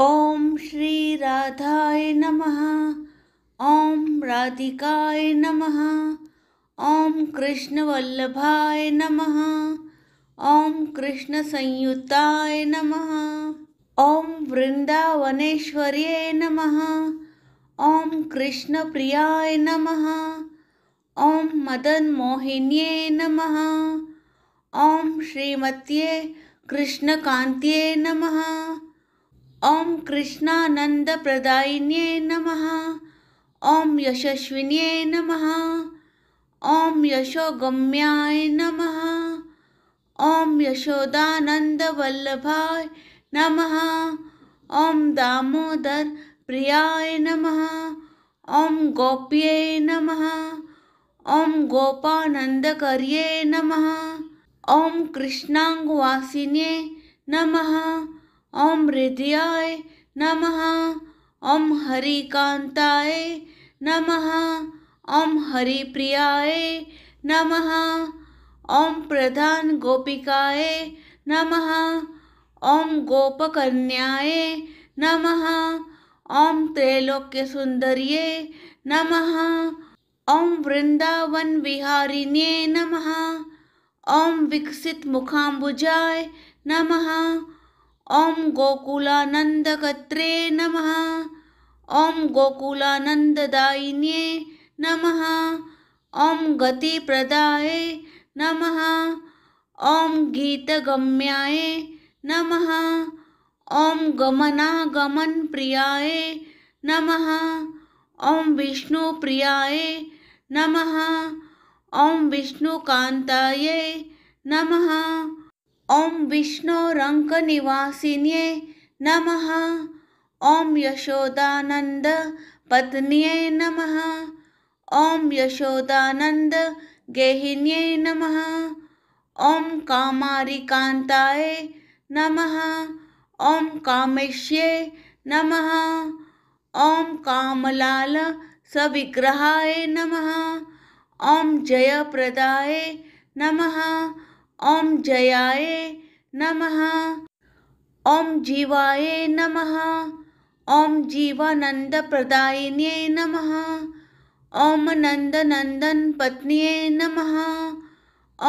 ओम श्री राधाय नमः ओम राधिकाय नमः ओम कृष्णवल्लभाय नमः ओम कृष्ण संयुताय नमः ओम वृंदावनेश्वर्य नमः ओम कृष्ण प्रियाय नमः ओम मदन मोहिन्ये नमः ओम श्रीमत्ये कृष्णकांत्ये नमः कृष्णानंद प्रदायिन्ये नमः ओम यशस्विन्ये नमः ओम यशोगम्याय नमः यशोदानंद वल्लभाय नमः ओम दामोदर प्रियाय नमः ओम गोप्ये नमः गोपानंद करिये नमः ॐ कृष्णाङ्गवासिन्ये नमः ओम हृदयाय नमः ओम हरिकांताय नमः ओम हरिप्रियाय नमः ओम प्रधान गोपिकाय नमः ओम गोपकन्याय नमः ओम त्रैलोक्य सुंदरिय नमः ओम वृंदावन विहारिण्ये नमः ओम विकसित मुखाम्बुजाय नमः गोकुलानंद कत्रे नमः गोकुलानंद गोकुलानन्ददायिन्ये नमः गति प्रदाये नमः गीत गम्याये नमः गमनागमन प्रियाये नमः विष्णु विष्णुप्रियाय नमः विष्णु कांताये नमः ॐ विष्णोरङ्कनिवासिन्ये नमः ॐ यशोदानन्दपत्न्ये नमः यशोदानंद यशोदानन्दगेहिन्ये नमः कामारी कामारिकान्ताय नमः ओं कामेश्ये नमः ॐ कामलाल सविग्रहाय नमः ॐ जयप्रदाय नमः ओम जयाय नमः ओम जीवाय नमः ओम जीवानंद प्रदायिन्ये नमः ओम नंद नंदन पत्निये नमः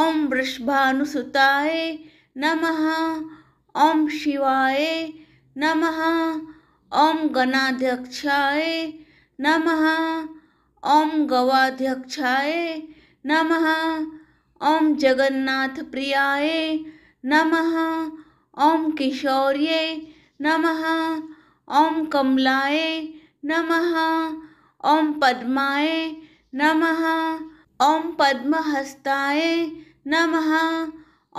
ओम वृषभानुसुताय नमः ओम शिवाय नमः ओम गणाध्यक्षाय नमः ओम गवाध्यक्षाय नमः ओम जगन्नाथ प्रियाय नमः ओम किशोर्य नमः ओम कमलाय नमः ओम पद्माय नमः ओम पद्महस्ताय नमः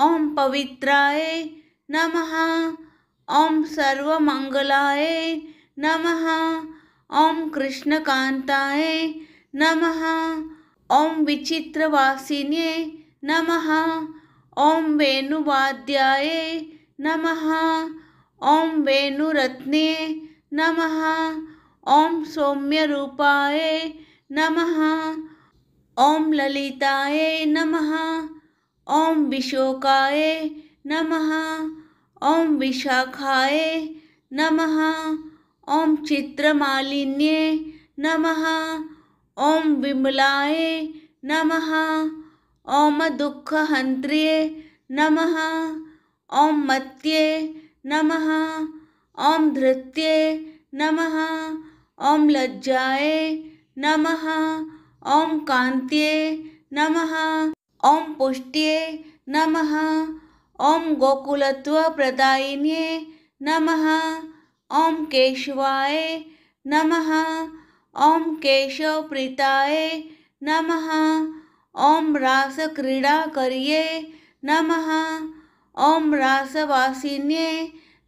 ओम पवित्राय नमः ओम सर्वमंगलाय नमः ओम कृष्णकांताय नमः ओम विचित्रवासिन्ये नम ओं वेणुवाद्याय नम ओं वेणुरत्ने नम ओं सौम्य सौम्यरूपाय नम ओं ललिताय नम ओं विशोकाय नम ओं विशाखाय नम ओं चित्रमालिन्ये नम ओं विमलाय नमः ओम दुख हंत्रिये नम ओम मत्ये नम ओम धृत्ये नम ओम लज्जाए नम ओम कांत्ये नम ओम पुष्ट्ये नम ओम गोकुलत्व नम ओं ओम केशवाय नम ओम केशव प्रीताय नमः क्रीड़ा करिए नमः रास रासवासिन्ये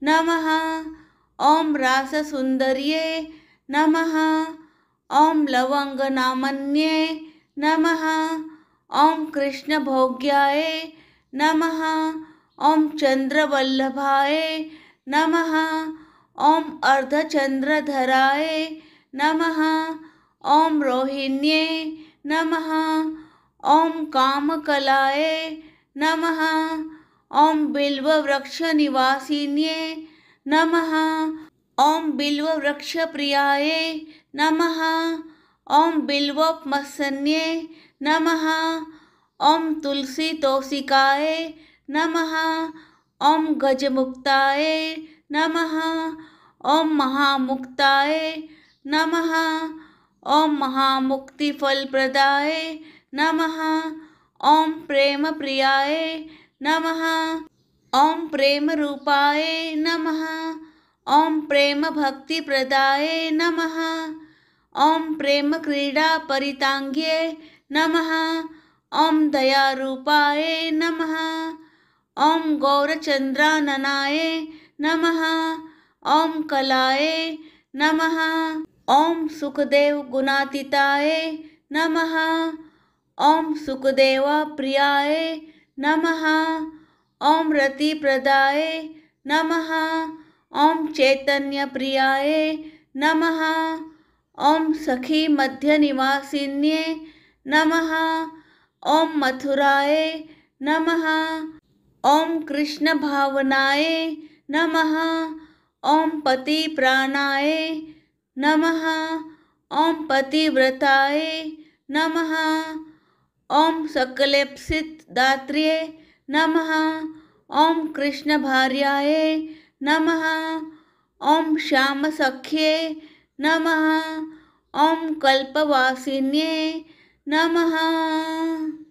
नमः रास सुंदरिये नमः लवंग नामन्ये नमः कृष्ण कृष्णभोग्याय नमः ॐ चन्द्रवल्लभाय नमः ॐ अर्धचंद्रधराय नमः ओम रोहिण्ये नमः ॐ कामकलाय ओम बिल्व वृक्ष प्रियाय नम बिल्ववृक्षप्रियाय नमः नम ओम तुलसी ॐ नम ओम गज मुक्ताय नम ओम महामुक्ताय महामुक्ति फल प्रदाय नमः ॐ प्रेम प्रियाय नमः ॐ प्रेम रूपाय नमः ॐ प्रेम भक्ति प्रदाय नमः ओं प्रेम क्रीडा नम नमः दया दयारूपाय नमः ओं गौरचंद्राननाय नमः ओं कलाय नमः ओं सुखदेव गुणातीताय नमः ओम सुखदेव प्रियाय नम ओं रति प्रदाय नम ओं चैतन्य प्रियाय नम ओं सखी मध्य निवासी नम ओं मथुराय नम ओं कृष्ण भावनाय नम ओं पति प्राणाय नम ओं पतिव्रताय नमः ओम सकलेप्सित दात्रिय नमः ओम कृष्ण भार्याय नमः ओम श्याम सख्ये नमः ओम कल्पवासिन्ये नमः